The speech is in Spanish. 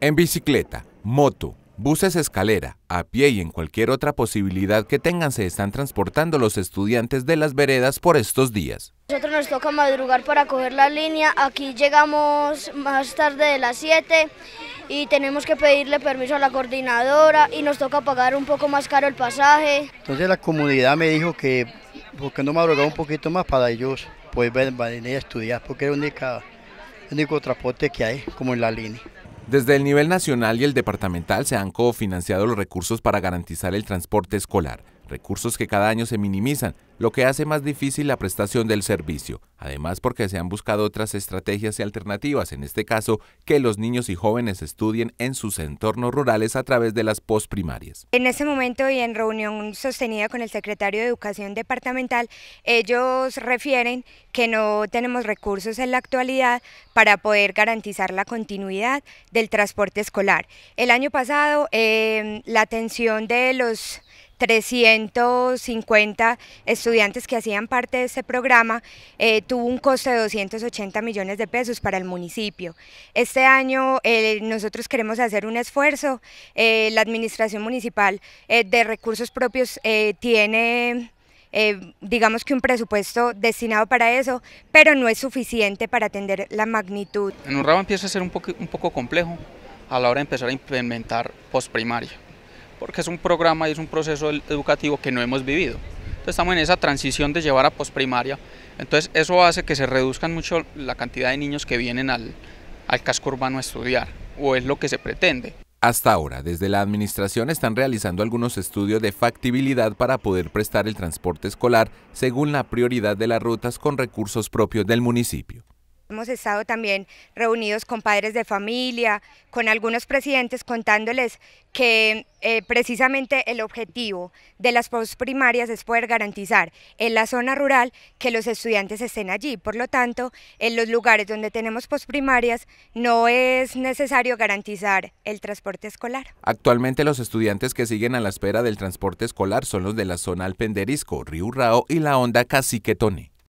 En bicicleta, moto, buses escalera, a pie y en cualquier otra posibilidad que tengan se están transportando los estudiantes de las veredas por estos días. Nosotros nos toca madrugar para coger la línea, aquí llegamos más tarde de las 7 y tenemos que pedirle permiso a la coordinadora y nos toca pagar un poco más caro el pasaje. Entonces la comunidad me dijo que porque no madrugar un poquito más para ellos pues venir a estudiar porque es el único transporte que hay como en la línea. Desde el nivel nacional y el departamental se han cofinanciado los recursos para garantizar el transporte escolar recursos que cada año se minimizan, lo que hace más difícil la prestación del servicio, además porque se han buscado otras estrategias y alternativas, en este caso, que los niños y jóvenes estudien en sus entornos rurales a través de las postprimarias. En ese momento y en reunión sostenida con el secretario de Educación Departamental, ellos refieren que no tenemos recursos en la actualidad para poder garantizar la continuidad del transporte escolar. El año pasado, em, la atención de los 350 estudiantes que hacían parte de este programa, eh, tuvo un costo de 280 millones de pesos para el municipio. Este año eh, nosotros queremos hacer un esfuerzo, eh, la administración municipal de recursos propios tiene... digamos que un presupuesto destinado para eso, pero no es suficiente para atender la magnitud. En un empieza a ser un poco, un poco complejo a la hora de empezar a implementar primaria, porque es un programa y es un proceso educativo que no hemos vivido. Entonces estamos en esa transición de llevar a posprimaria, entonces eso hace que se reduzcan mucho la cantidad de niños que vienen al, al casco urbano a estudiar, o es lo que se pretende. Hasta ahora, desde la administración están realizando algunos estudios de factibilidad para poder prestar el transporte escolar según la prioridad de las rutas con recursos propios del municipio. Hemos estado también reunidos con padres de familia, con algunos presidentes, contándoles que eh, precisamente el objetivo de las posprimarias es poder garantizar en la zona rural que los estudiantes estén allí. Por lo tanto, en los lugares donde tenemos posprimarias no es necesario garantizar el transporte escolar. Actualmente los estudiantes que siguen a la espera del transporte escolar son los de la zona Alpenderisco, Rao y la Onda Caciquetone.